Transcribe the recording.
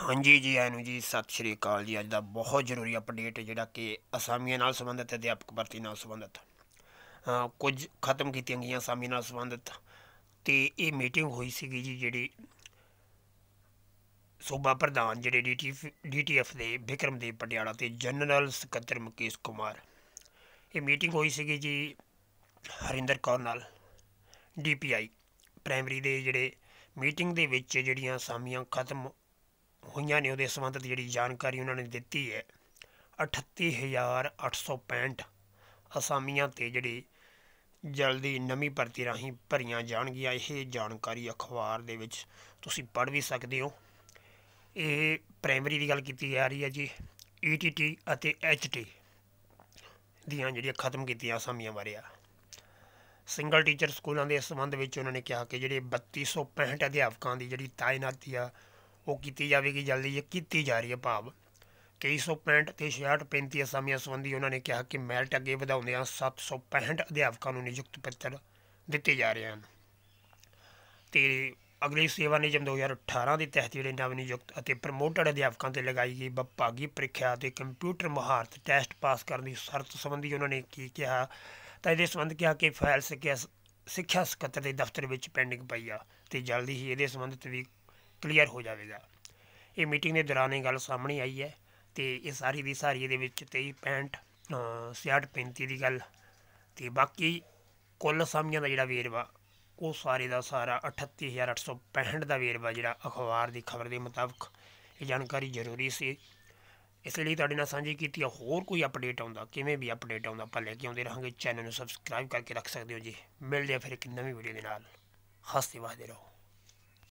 ਹਾਂਜੀ ਜੀ ਆਇਆਂ ਨੂੰ ਜੀ ਸਤਿ ਸ਼੍ਰੀ ਅਕਾਲ ਜੀ ਅੱਜ ਦਾ ਬਹੁਤ ਜ਼ਰੂਰੀ ਅਪਡੇਟ ਜਿਹੜਾ ਕਿ ਅਸਾਮੀਆਂ ਨਾਲ ਸੰਬੰਧਿਤ ਅਧਿਆਪਕ ਭਰਤੀ ਨਾਲ ਸੰਬੰਧਿਤ ਕੁਝ ਖਤਮ ਕੀਤੀਆਂ ਗਈਆਂ ਅਸਾਮੀਆਂ ਨਾਲ ਸੰਬੰਧਿਤ ਤੇ ਇਹ ਮੀਟਿੰਗ ਹੋਈ ਸੀਗੀ ਜੀ ਜਿਹੜੀ ਸੂਬਾ ਪ੍ਰਧਾਨ ਜਿਹੜੇ ਡੀਟੀਐਫ ਡੀਟੀਐਫ ਦੇ ਵਿਕਰਮਦੀਪ ਪਟਿਆਲਾ ਤੇ ਜਨਰਲ ਸਕੱਤਰ ਮੁਕੇਸ਼ ਕੁਮਾਰ ਇਹ ਮੀਟਿੰਗ ਹੋਈ ਸੀਗੀ ਜੀ ਹਰਿੰਦਰ ਕੌਰ ਨਾਲ ਡੀਪੀਆਈ ਪ੍ਰਾਇਮਰੀ ਦੇ ਜਿਹੜੇ ਮੀਟਿੰਗ ਦੇ ਵਿੱਚ ਜਿਹੜੀਆਂ ਅਸਾਮੀਆਂ ਖਤਮ ਹੋਈਆਂ ਨੇ ਉਹਦੇ ਸੰਬੰਧ ਦੀ ਜਿਹੜੀ ਜਾਣਕਾਰੀ ਉਹਨਾਂ ਨੇ ਦਿੱਤੀ ਹੈ 38865 ਅਸਾਮੀਆਂ ਤੇ ਜਿਹੜੀ ਜਲਦੀ ਨਵੀਂ ਭਰਤੀ ਰਾਹੀਂ ਭਰੀਆਂ ਜਾਣਗੀਆਂ ਇਹ ਜਾਣਕਾਰੀ ਅਖਬਾਰ ਦੇ ਵਿੱਚ ਤੁਸੀਂ ਪੜ੍ਹ ਵੀ ਸਕਦੇ ਹੋ ਇਹ ਪ੍ਰਾਇਮਰੀ ਦੀ ਗੱਲ ਕੀਤੀ ਜਾ ਰਹੀ ਹੈ ਜੀ ETT ਅਤੇ HT ਦੀਆਂ ਜਿਹੜੀਆਂ ਖਤਮ ਕੀਤੀਆਂ ਅਸਾਮੀਆਂ ਬਾਰੇ ਆ ਸਿੰਗਲ ਟੀਚਰ ਸਕੂਲਾਂ ਦੇ ਸੰਬੰਧ ਵਿੱਚ ਉਹਨਾਂ ਨੇ ਕਿਹਾ ਕਿ ਜਿਹੜੇ 3265 ਅਧਿਆਪਕਾਂ ਦੀ ਜਿਹੜੀ ਤਾਇਨਾਤੀ ਆ ਉਹ ਕੀਤੀ ਜਾਵੇਗੀ ਜਲਦੀ ਇਹ ਕੀਤੀ ਜਾ ਰਹੀ ਹੈ ਭਾਵ 2165 ਤੇ 6635 ਅਸਾਮੀਆਂ ਸੰਬੰਧੀ ਉਹਨਾਂ ਨੇ ਕਿਹਾ ਕਿ ਮੈਲਟ ਅੱਗੇ ਵਧਾਉਂਦੇ ਹਾਂ 765 ਅਧਿਆਪਕਾਂ ਨੂੰ ਨਿਯੁਕਤ ਪੱਤਰ ਦਿੱਤੇ ਜਾ ਰਹੇ ਹਨ ਤੇ ਅਗਲੀ ਸੇਵਾ ਨਿਯਮ 2018 ਦੇ ਤਹਿਤ ਜਿਹੜੇ ਨਵ ਨਿਯੁਕਤ ਅਤੇ ਪ੍ਰਮੋਟਡ ਅਧਿਆਪਕਾਂ ਤੇ ਲਗਾਈ ਗਈ ਵਿਭਾਗੀ ਪ੍ਰੀਖਿਆ ਤੇ ਕੰਪਿਊਟਰ ਮਹਾਰਤ ਟੈਸਟ ਪਾਸ ਕਰਨ ਦੀ ਸ਼ਰਤ ਸੰਬੰਧੀ ਉਹਨਾਂ ਨੇ ਕੀ ਕਿਹਾ ਤਾਂ ਇਹਦੇ ਸੰਬੰਧ ਕਿਹਾ ਕਿ ਫਾਈਲ ਸਿੱਖਿਆ ਸਿੱਖਿਆ ਸਕੱਤਰ ਦੇ ਦਫ਼ਤਰ ਵਿੱਚ ਪੈਂਡਿੰਗ ਪਈ ਆ ਤੇ ਜਲਦੀ ਹੀ ਇਹਦੇ ਸੰਬੰਧਿਤ ਵੀ ਕਲੀਅਰ ਹੋ ਜਾਵੇਗਾ ਇਹ ਮੀਟਿੰਗ ਦੇ ਦੌਰਾਨ ਇਹ ਗੱਲ ਸਾਹਮਣੇ ਆਈ ਹੈ ਤੇ ਇਹ ਸਾਰੀ ਦੀ ਸਾਰੀ ਦੇ ਵਿੱਚ 23 65 66 35 ਦੀ ਗੱਲ ਤੇ ਬਾਕੀ ਕੁੱਲ ਸਾਮੀਆਂ ਦਾ ਜਿਹੜਾ ਵੇਰਵਾ ਉਹ ਸਾਰੇ ਦਾ ਸਾਰਾ 38865 ਦਾ ਵੇਰਵਾ ਜਿਹੜਾ ਅਖਬਾਰ ਦੀ ਖਬਰ ਦੇ ਮੁਤਾਬਕ ਇਹ ਜਾਣਕਾਰੀ ਜ਼ਰੂਰੀ ਸੀ ਇਸ ਲਈ ਤੁਹਾਡੇ ਨਾਲ ਸਾਂਝੀ ਕੀਤੀ ਹੈ ਹੋਰ ਕੋਈ ਅਪਡੇਟ ਆਉਂਦਾ ਕਿਵੇਂ ਵੀ ਅਪਡੇਟ ਆਉਂਦਾ ਆਪਾਂ ਲੈ ਕੇ ਆਉਂਦੇ ਰਹਾਂਗੇ ਚੈਨਲ ਨੂੰ ਸਬਸਕ੍ਰਾਈਬ ਕਰਕੇ ਰੱਖ ਸਕਦੇ ਹੋ ਜੀ ਮਿਲਦੇ ਆ ਫਿਰ ਇੱਕ ਨਵੀਂ ਵੀਡੀਓ ਦੇ ਨਾਲ ਹੱਸਦੇ ਵਸਦੇ ਰਹੋ